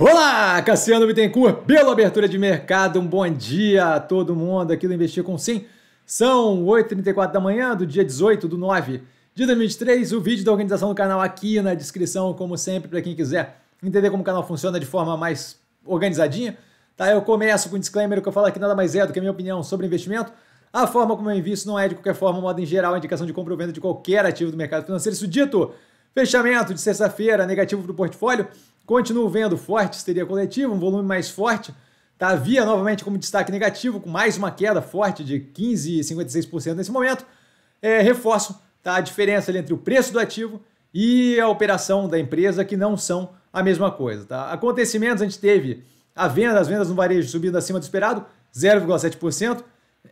Olá, Cassiano Bittencourt, pela abertura de mercado. Um bom dia a todo mundo aqui do Investir com Sim. São 8h34 da manhã do dia 18 do 9 de 2023. O vídeo da organização do canal aqui na descrição, como sempre, para quem quiser entender como o canal funciona de forma mais organizadinha. Tá, eu começo com um disclaimer que eu falo aqui nada mais é do que a minha opinião sobre investimento. A forma como eu invisto não é de qualquer forma, modo em geral, a indicação de compra ou venda de qualquer ativo do mercado financeiro. Isso dito, Fechamento de sexta-feira, negativo para o portfólio. Continuo vendo forte histeria coletiva, um volume mais forte. Tá via novamente como destaque negativo, com mais uma queda forte de 15,56% nesse momento. É, reforço tá, a diferença entre o preço do ativo e a operação da empresa, que não são a mesma coisa. Tá? Acontecimentos, a gente teve a venda, as vendas no varejo subindo acima do esperado, 0,7%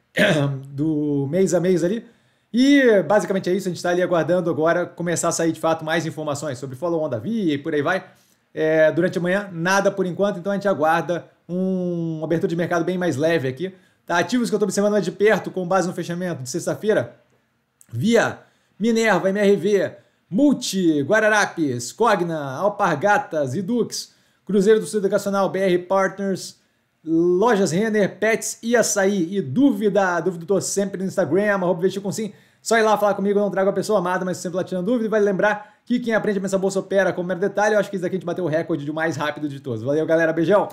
do mês a mês ali. E basicamente é isso, a gente está ali aguardando agora começar a sair de fato mais informações sobre follow-on da via e por aí vai. É, durante a manhã, nada por enquanto, então a gente aguarda um, uma abertura de mercado bem mais leve aqui. Tá, ativos que eu estou observando mais de perto com base no fechamento de sexta-feira, via Minerva, MRV, Multi, Guararapes, Cogna, Alpargatas, Idux, Cruzeiro do Sul Educacional, BR Partners, Lojas Renner, Pets e Açaí. E dúvida, dúvida eu tô sempre no Instagram, arroba com sim. Só ir lá falar comigo, eu não trago a pessoa amada, mas sempre lá tirando dúvida. E vale lembrar que quem aprende a pensar bolsa opera como mero detalhe. Eu acho que isso daqui a gente bateu o recorde de mais rápido de todos. Valeu, galera. Beijão!